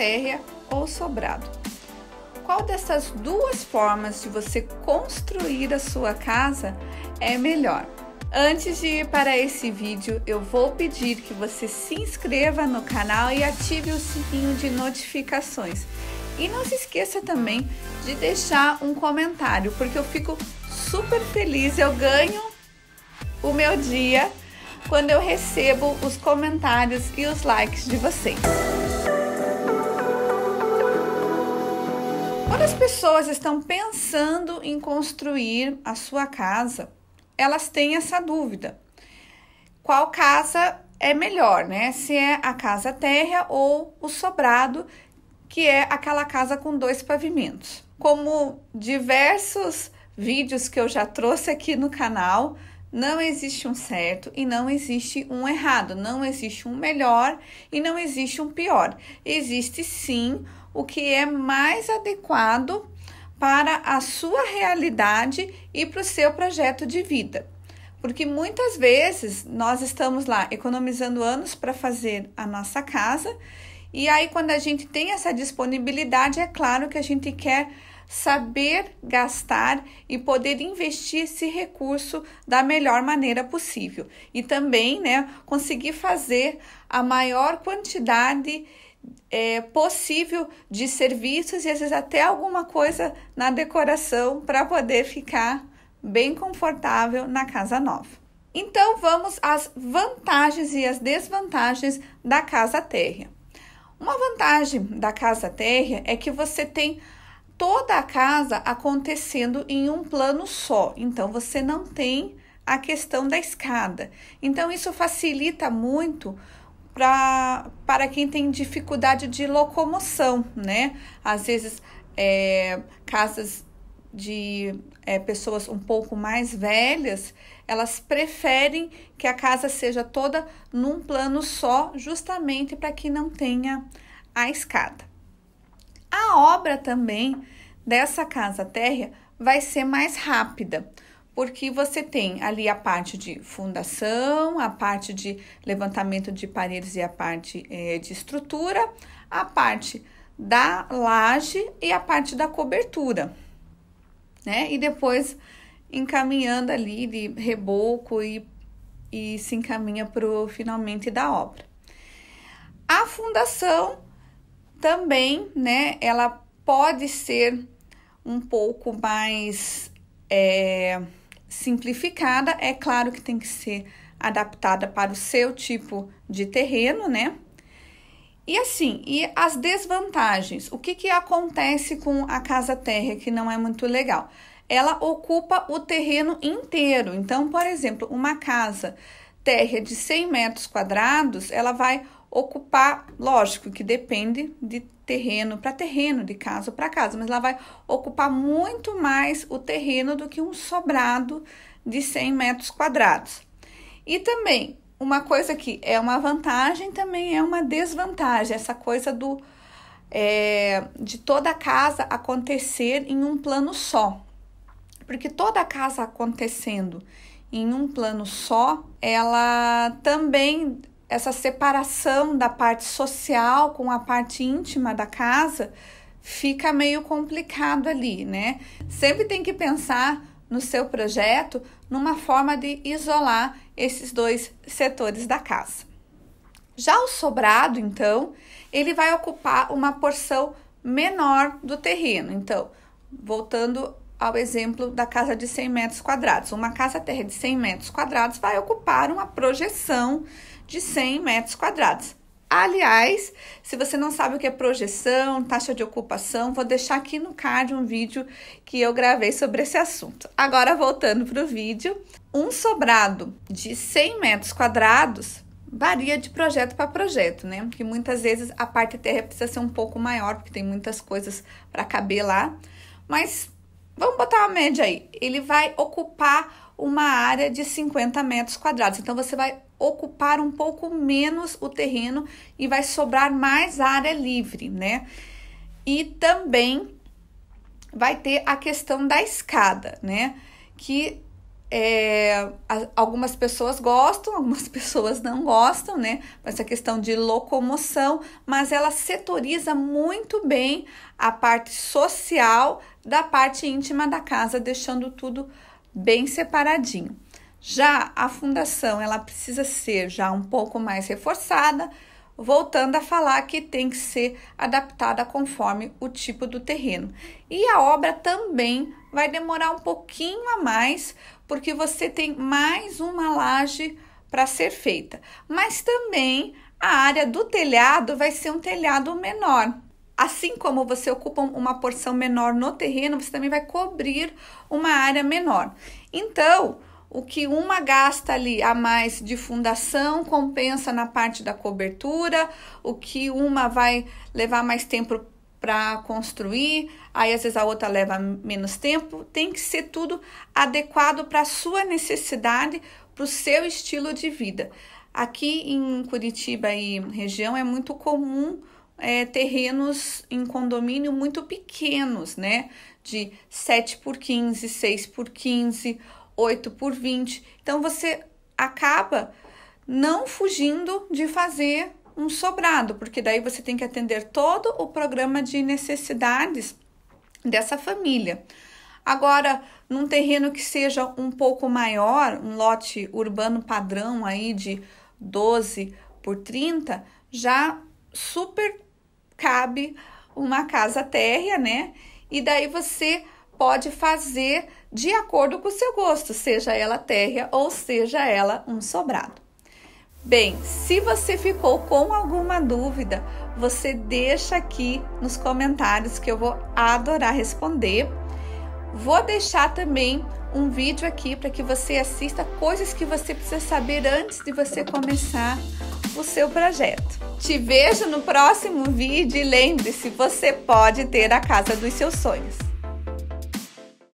térrea ou sobrado. Qual dessas duas formas de você construir a sua casa é melhor? Antes de ir para esse vídeo, eu vou pedir que você se inscreva no canal e ative o sininho de notificações. E não se esqueça também de deixar um comentário, porque eu fico super feliz, eu ganho o meu dia quando eu recebo os comentários e os likes de vocês. Quando as pessoas estão pensando em construir a sua casa, elas têm essa dúvida: qual casa é melhor, né? Se é a casa térrea ou o sobrado, que é aquela casa com dois pavimentos. Como diversos vídeos que eu já trouxe aqui no canal, não existe um certo e não existe um errado, não existe um melhor e não existe um pior. Existe sim o que é mais adequado para a sua realidade e para o seu projeto de vida. Porque muitas vezes nós estamos lá economizando anos para fazer a nossa casa, e aí quando a gente tem essa disponibilidade, é claro que a gente quer saber gastar e poder investir esse recurso da melhor maneira possível. E também, né, conseguir fazer a maior quantidade é, possível de serviços e às vezes até alguma coisa na decoração para poder ficar bem confortável na casa nova. Então vamos às vantagens e às desvantagens da casa térrea. Uma vantagem da casa térrea é que você tem toda a casa acontecendo em um plano só, então você não tem a questão da escada. Então isso facilita muito pra, para quem tem dificuldade de locomoção, né? Às vezes, é, casas de é, pessoas um pouco mais velhas, elas preferem que a casa seja toda num plano só, justamente para que não tenha a escada. A obra também dessa casa térrea vai ser mais rápida, porque você tem ali a parte de fundação, a parte de levantamento de paredes e a parte é, de estrutura, a parte da laje e a parte da cobertura, né? E depois encaminhando ali de reboco e, e se encaminha para o finalmente da obra. A fundação também, né? Ela pode ser um pouco mais é, simplificada. É claro que tem que ser adaptada para o seu tipo de terreno, né? E assim, e as desvantagens? O que, que acontece com a casa térrea que não é muito legal? Ela ocupa o terreno inteiro. Então, por exemplo, uma casa térrea de 100 metros quadrados, ela vai ocupar, lógico que depende de terreno para terreno, de casa para casa, mas ela vai ocupar muito mais o terreno do que um sobrado de 100 metros quadrados. E também, uma coisa que é uma vantagem, também é uma desvantagem, essa coisa do é, de toda a casa acontecer em um plano só. Porque toda a casa acontecendo em um plano só, ela também essa separação da parte social com a parte íntima da casa fica meio complicado ali, né? Sempre tem que pensar no seu projeto numa forma de isolar esses dois setores da casa. Já o sobrado, então, ele vai ocupar uma porção menor do terreno. Então, voltando ao exemplo da casa de 100 metros quadrados, uma casa terra de 100 metros quadrados vai ocupar uma projeção de 100 metros quadrados. Aliás, se você não sabe o que é projeção, taxa de ocupação, vou deixar aqui no card um vídeo que eu gravei sobre esse assunto. Agora, voltando para o vídeo, um sobrado de 100 metros quadrados varia de projeto para projeto, né? Porque muitas vezes a parte terra precisa ser um pouco maior, porque tem muitas coisas para caber lá. Mas vamos botar uma média aí. Ele vai ocupar uma área de 50 metros quadrados. Então você vai ocupar um pouco menos o terreno e vai sobrar mais área livre, né? E também vai ter a questão da escada, né? Que é, algumas pessoas gostam, algumas pessoas não gostam, né? Essa questão de locomoção, mas ela setoriza muito bem a parte social da parte íntima da casa, deixando tudo bem separadinho. Já a fundação, ela precisa ser já um pouco mais reforçada, voltando a falar que tem que ser adaptada conforme o tipo do terreno. E a obra também vai demorar um pouquinho a mais, porque você tem mais uma laje para ser feita. Mas também a área do telhado vai ser um telhado menor, Assim como você ocupa uma porção menor no terreno, você também vai cobrir uma área menor. Então, o que uma gasta ali a mais de fundação compensa na parte da cobertura, o que uma vai levar mais tempo para construir, aí às vezes a outra leva menos tempo. Tem que ser tudo adequado para a sua necessidade, para o seu estilo de vida. Aqui em Curitiba e região é muito comum é, terrenos em condomínio muito pequenos, né? De 7 por 15, 6 por 15, 8 por 20. Então você acaba não fugindo de fazer um sobrado, porque daí você tem que atender todo o programa de necessidades dessa família. Agora, num terreno que seja um pouco maior, um lote urbano padrão aí de 12 por 30, já super cabe uma casa térrea, né? E daí você pode fazer de acordo com o seu gosto, seja ela térrea ou seja ela um sobrado. Bem, se você ficou com alguma dúvida, você deixa aqui nos comentários que eu vou adorar responder. Vou deixar também um vídeo aqui para que você assista coisas que você precisa saber antes de você começar o seu projeto. Te vejo no próximo vídeo e lembre-se, você pode ter a casa dos seus sonhos.